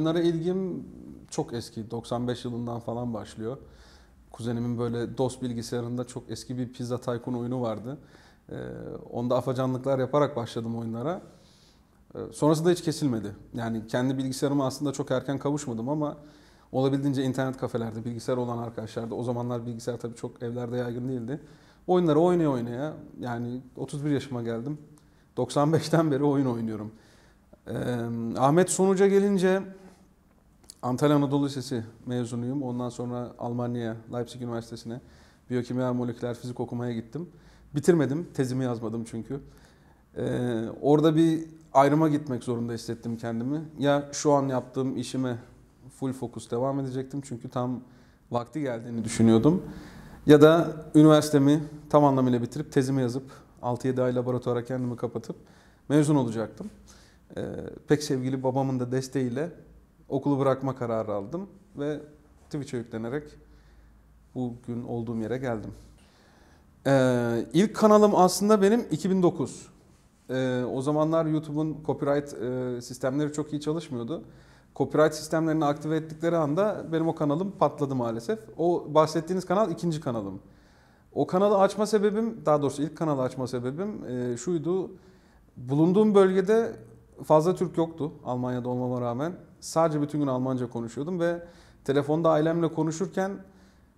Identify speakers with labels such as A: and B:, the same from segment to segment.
A: oyunlara ilgim çok eski. 95 yılından falan başlıyor. Kuzenimin böyle DOS bilgisayarında çok eski bir Pizza Tycoon oyunu vardı. Ee, onda afacanlıklar yaparak başladım oyunlara. Ee, sonrasında hiç kesilmedi. Yani kendi bilgisayarıma aslında çok erken kavuşmadım ama olabildiğince internet kafelerde, bilgisayar olan arkadaşlarda, o zamanlar bilgisayar tabii çok evlerde yaygın değildi. Oyunları oynaya oynaya yani 31 yaşıma geldim. 95'ten beri oyun oynuyorum. Ee, Ahmet Sonuca gelince Antalya Anadolu Lisesi mezunuyum. Ondan sonra Almanya'ya, Leipzig Üniversitesi'ne biyokimya moleküler fizik okumaya gittim. Bitirmedim, tezimi yazmadım çünkü. Ee, orada bir ayrıma gitmek zorunda hissettim kendimi. Ya şu an yaptığım işime full fokus devam edecektim çünkü tam vakti geldiğini düşünüyordum. Ya da üniversitemi tam anlamıyla bitirip tezimi yazıp 6-7 ay laboratuvara kendimi kapatıp mezun olacaktım. Ee, pek sevgili babamın da desteğiyle okulu bırakma kararı aldım ve Twitch'e yüklenerek bugün olduğum yere geldim. Ee, ilk kanalım aslında benim 2009. Ee, o zamanlar YouTube'un copyright e, sistemleri çok iyi çalışmıyordu. Copyright sistemlerini aktive ettikleri anda benim o kanalım patladı maalesef. O bahsettiğiniz kanal ikinci kanalım. O kanalı açma sebebim, daha doğrusu ilk kanalı açma sebebim e, şuydu. Bulunduğum bölgede fazla Türk yoktu Almanya'da olmama rağmen sadece bütün gün Almanca konuşuyordum ve telefonda ailemle konuşurken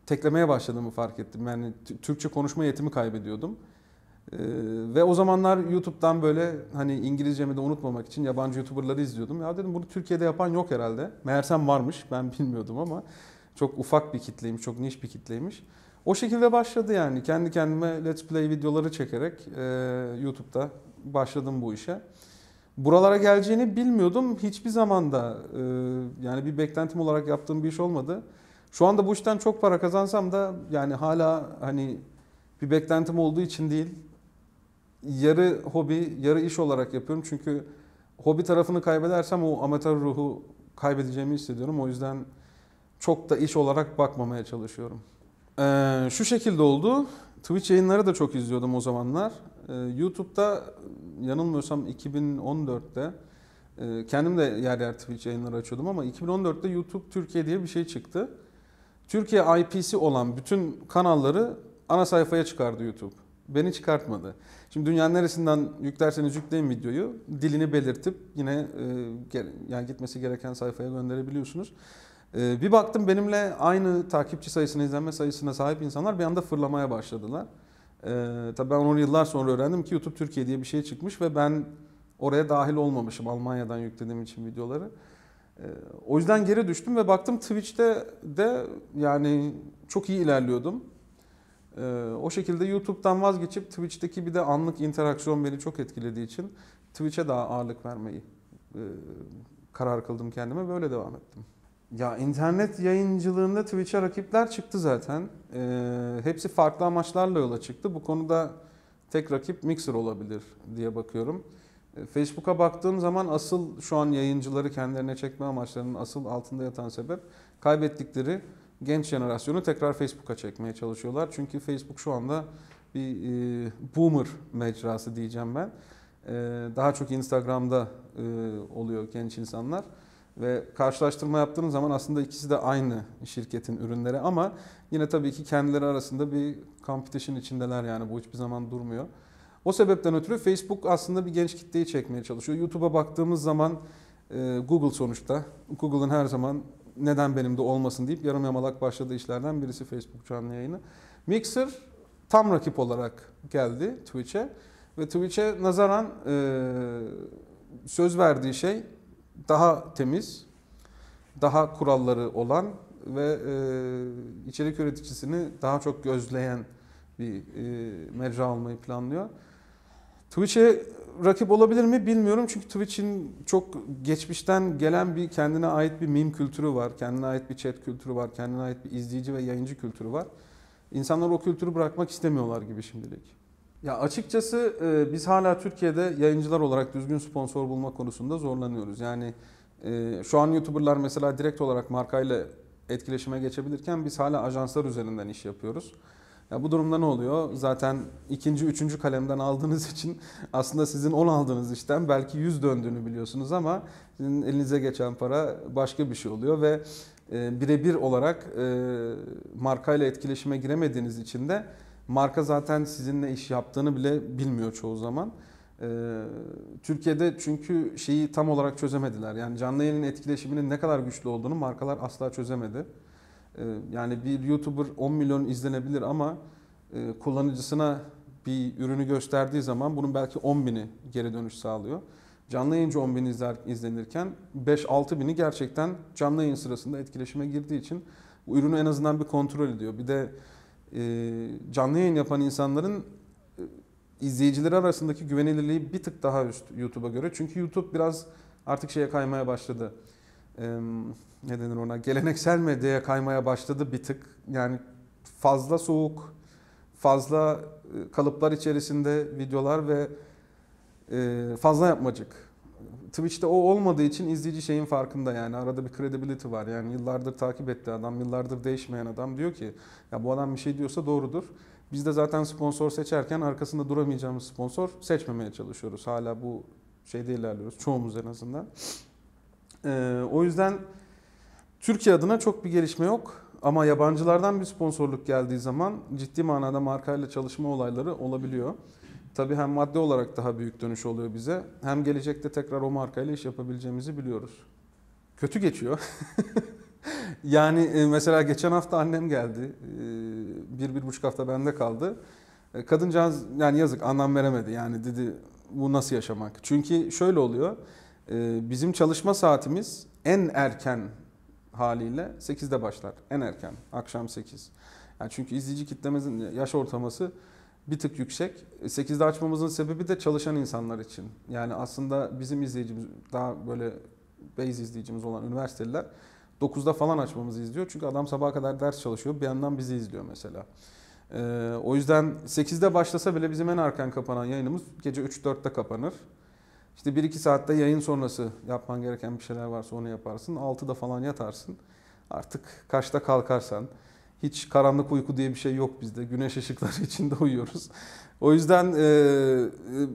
A: teklemeye başladığımı fark ettim. Yani Türkçe konuşma yetimi kaybediyordum. Ee, ve o zamanlar YouTube'dan böyle hani İngilizcemi de unutmamak için yabancı YouTuber'ları izliyordum. Ya dedim bunu Türkiye'de yapan yok herhalde. Meğersem varmış ben bilmiyordum ama çok ufak bir kitleymiş, çok niş bir kitleymiş. O şekilde başladı yani. Kendi kendime Let's Play videoları çekerek e, YouTube'da başladım bu işe buralara geleceğini bilmiyordum. Hiçbir zamanda e, yani bir beklentim olarak yaptığım bir iş olmadı. Şu anda bu işten çok para kazansam da yani hala hani bir beklentim olduğu için değil. Yarı hobi, yarı iş olarak yapıyorum. Çünkü hobi tarafını kaybedersem o amatör ruhu kaybedeceğimi hissediyorum. O yüzden çok da iş olarak bakmamaya çalışıyorum. Ee, şu şekilde oldu. Twitch yayınları da çok izliyordum o zamanlar. Ee, YouTube'da yanılmıyorsam 2014'te e, kendim de yer yer Twitch yayınları açıyordum ama 2014'te YouTube Türkiye diye bir şey çıktı. Türkiye IP'si olan bütün kanalları ana sayfaya çıkardı YouTube. Beni çıkartmadı. Şimdi dünyanın neresinden yüklerseniz yükleyin videoyu dilini belirtip yine e, yani gitmesi gereken sayfaya gönderebiliyorsunuz. E, bir baktım benimle aynı takipçi sayısına, izlenme sayısına sahip insanlar bir anda fırlamaya başladılar. Ee, tabii ben onu yıllar sonra öğrendim ki YouTube Türkiye diye bir şey çıkmış ve ben oraya dahil olmamışım Almanya'dan yüklediğim için videoları. Ee, o yüzden geri düştüm ve baktım Twitch'te de yani çok iyi ilerliyordum. Ee, o şekilde YouTube'dan vazgeçip Twitch'teki bir de anlık interaksiyon beni çok etkilediği için Twitch'e daha ağırlık vermeyi e, karar kıldım kendime böyle devam ettim. Ya internet yayıncılığında Twitch'e rakipler çıktı zaten. Ee, hepsi farklı amaçlarla yola çıktı. Bu konuda tek rakip Mixer olabilir diye bakıyorum. Ee, Facebook'a baktığım zaman asıl şu an yayıncıları kendilerine çekme amaçlarının asıl altında yatan sebep kaybettikleri genç jenerasyonu tekrar Facebook'a çekmeye çalışıyorlar. Çünkü Facebook şu anda bir e, boomer mecrası diyeceğim ben. E, daha çok Instagram'da e, oluyor genç insanlar. Ve karşılaştırma yaptığınız zaman aslında ikisi de aynı şirketin ürünleri ama yine tabii ki kendileri arasında bir competition içindeler yani bu hiçbir zaman durmuyor. O sebepten ötürü Facebook aslında bir genç kitleyi çekmeye çalışıyor. YouTube'a baktığımız zaman e, Google sonuçta. Google'ın her zaman neden benim de olmasın deyip yarım yamalak başladığı işlerden birisi Facebook canlı yayını. Mixer tam rakip olarak geldi Twitch'e ve Twitch'e nazaran e, söz verdiği şey daha temiz, daha kuralları olan ve e, içerik üreticisini daha çok gözleyen bir e, mecra almayı planlıyor. Twitch'e rakip olabilir mi bilmiyorum çünkü Twitch'in çok geçmişten gelen bir kendine ait bir meme kültürü var, kendine ait bir chat kültürü var, kendine ait bir izleyici ve yayıncı kültürü var. İnsanlar o kültürü bırakmak istemiyorlar gibi şimdilik. Ya açıkçası e, biz hala Türkiye'de yayıncılar olarak düzgün sponsor bulma konusunda zorlanıyoruz. Yani e, şu an YouTuber'lar mesela direkt olarak markayla etkileşime geçebilirken biz hala ajanslar üzerinden iş yapıyoruz. Ya bu durumda ne oluyor? Zaten ikinci, üçüncü kalemden aldığınız için aslında sizin 10 aldığınız işten belki yüz döndüğünü biliyorsunuz ama sizin elinize geçen para başka bir şey oluyor ve e, birebir olarak e, markayla etkileşime giremediğiniz için de Marka zaten sizinle iş yaptığını bile bilmiyor çoğu zaman. Ee, Türkiye'de çünkü şeyi tam olarak çözemediler. Yani canlı yayının etkileşiminin ne kadar güçlü olduğunu markalar asla çözemedi. Ee, yani bir YouTuber 10 milyon izlenebilir ama e, kullanıcısına bir ürünü gösterdiği zaman bunun belki 10 bini geri dönüş sağlıyor. Canlı yayıncı 10 bin izler, izlenirken 5-6 bini gerçekten canlı yayın sırasında etkileşime girdiği için bu ürünü en azından bir kontrol ediyor. Bir de e, canlı yayın yapan insanların e, izleyicileri arasındaki güvenilirliği bir tık daha üst YouTube'a göre. Çünkü YouTube biraz artık şeye kaymaya başladı. Ee, ne denir ona? Geleneksel medyaya kaymaya başladı bir tık. Yani fazla soğuk, fazla e, kalıplar içerisinde videolar ve fazla yapmacık. Twitch'te o olmadığı için izleyici şeyin farkında yani arada bir credibility var. Yani yıllardır takip etti adam, yıllardır değişmeyen adam diyor ki ya bu adam bir şey diyorsa doğrudur. Biz de zaten sponsor seçerken arkasında duramayacağımız sponsor seçmemeye çalışıyoruz. Hala bu şeyde ilerliyoruz çoğumuz en azından. Ee, o yüzden Türkiye adına çok bir gelişme yok. Ama yabancılardan bir sponsorluk geldiği zaman ciddi manada markayla çalışma olayları olabiliyor. Tabii hem madde olarak daha büyük dönüş oluyor bize hem gelecekte tekrar o markayla iş yapabileceğimizi biliyoruz. Kötü geçiyor. yani e, mesela geçen hafta annem geldi. E, bir, bir buçuk hafta bende kaldı. E, kadıncağız yani yazık anlam veremedi. Yani dedi bu nasıl yaşamak? Çünkü şöyle oluyor. Bizim çalışma saatimiz en erken haliyle 8'de başlar. En erken. Akşam 8. Yani çünkü izleyici kitlemizin yaş ortaması bir tık yüksek. 8'de e, açmamızın sebebi de çalışan insanlar için. Yani aslında bizim izleyicimiz daha böyle base izleyicimiz olan üniversiteliler 9'da falan açmamızı izliyor. Çünkü adam sabaha kadar ders çalışıyor. Bir yandan bizi izliyor mesela. Ee, o yüzden 8'de başlasa bile bizim en erken kapanan yayınımız gece 3-4'te kapanır. İşte 1-2 saatte yayın sonrası yapman gereken bir şeyler varsa onu yaparsın. 6'da falan yatarsın. Artık kaçta kalkarsan hiç karanlık uyku diye bir şey yok bizde. Güneş ışıkları içinde uyuyoruz. O yüzden e, e,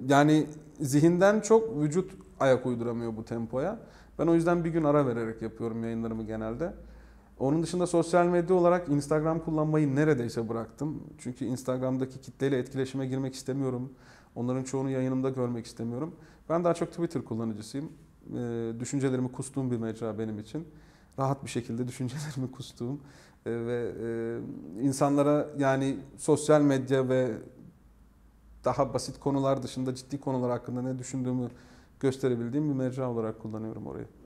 A: yani zihinden çok vücut ayak uyduramıyor bu tempoya. Ben o yüzden bir gün ara vererek yapıyorum yayınlarımı genelde. Onun dışında sosyal medya olarak Instagram kullanmayı neredeyse bıraktım. Çünkü Instagram'daki kitleyle etkileşime girmek istemiyorum. Onların çoğunu yayınımda görmek istemiyorum. Ben daha çok Twitter kullanıcısıyım. Ee, düşüncelerimi kustuğum bir mecra benim için rahat bir şekilde düşüncelerimi kustuğum e, ve e, insanlara yani sosyal medya ve daha basit konular dışında ciddi konular hakkında ne düşündüğümü gösterebildiğim bir mecra olarak kullanıyorum orayı.